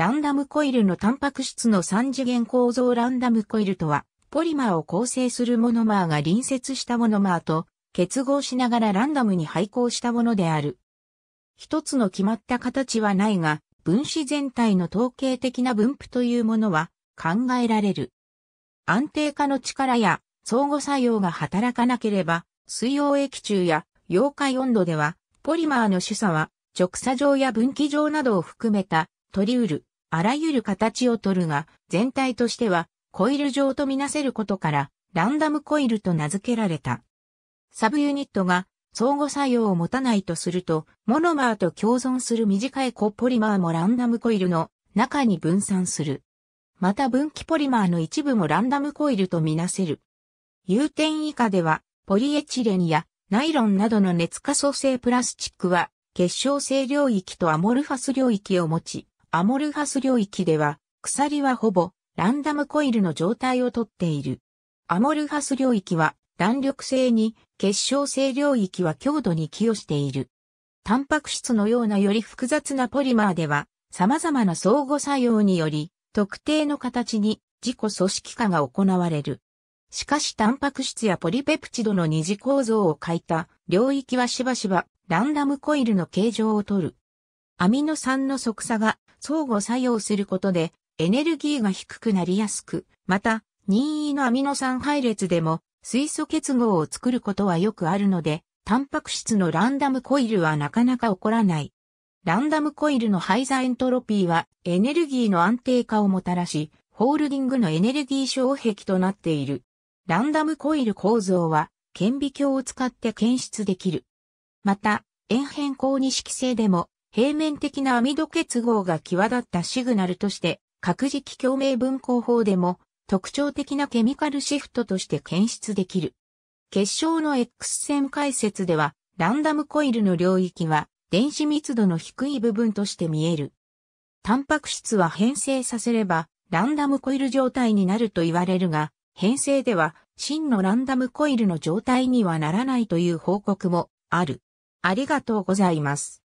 ランダムコイルのタンパク質の三次元構造ランダムコイルとは、ポリマーを構成するモノマーが隣接したモノマーと結合しながらランダムに配合したものである。一つの決まった形はないが、分子全体の統計的な分布というものは考えられる。安定化の力や相互作用が働かなければ、水溶液中や溶解温度では、ポリマーの主査は直射状や分岐状などを含めた取りウ。る。あらゆる形をとるが、全体としてはコイル状とみなせることから、ランダムコイルと名付けられた。サブユニットが相互作用を持たないとすると、モノマーと共存する短いコポリマーもランダムコイルの中に分散する。また分岐ポリマーの一部もランダムコイルとみなせる。有点以下では、ポリエチレンやナイロンなどの熱可塑性プラスチックは、結晶性領域とアモルファス領域を持ち、アモルファス領域では、鎖はほぼランダムコイルの状態をとっている。アモルファス領域は弾力性に、結晶性領域は強度に寄与している。タンパク質のようなより複雑なポリマーでは、様々な相互作用により、特定の形に自己組織化が行われる。しかしタンパク質やポリペプチドの二次構造を欠いた領域はしばしばランダムコイルの形状をとる。アミノ酸の即差が相互作用することでエネルギーが低くなりやすく、また任意のアミノ酸配列でも水素結合を作ることはよくあるので、タンパク質のランダムコイルはなかなか起こらない。ランダムコイルの排座エントロピーはエネルギーの安定化をもたらし、ホールディングのエネルギー障壁となっている。ランダムコイル構造は顕微鏡を使って検出できる。また、円変光認色性でも平面的な網戸結合が際立ったシグナルとして、核磁気共鳴分光法でも特徴的なケミカルシフトとして検出できる。結晶の X 線解説では、ランダムコイルの領域は電子密度の低い部分として見える。タンパク質は変性させれば、ランダムコイル状態になると言われるが、変性では真のランダムコイルの状態にはならないという報告もある。ありがとうございます。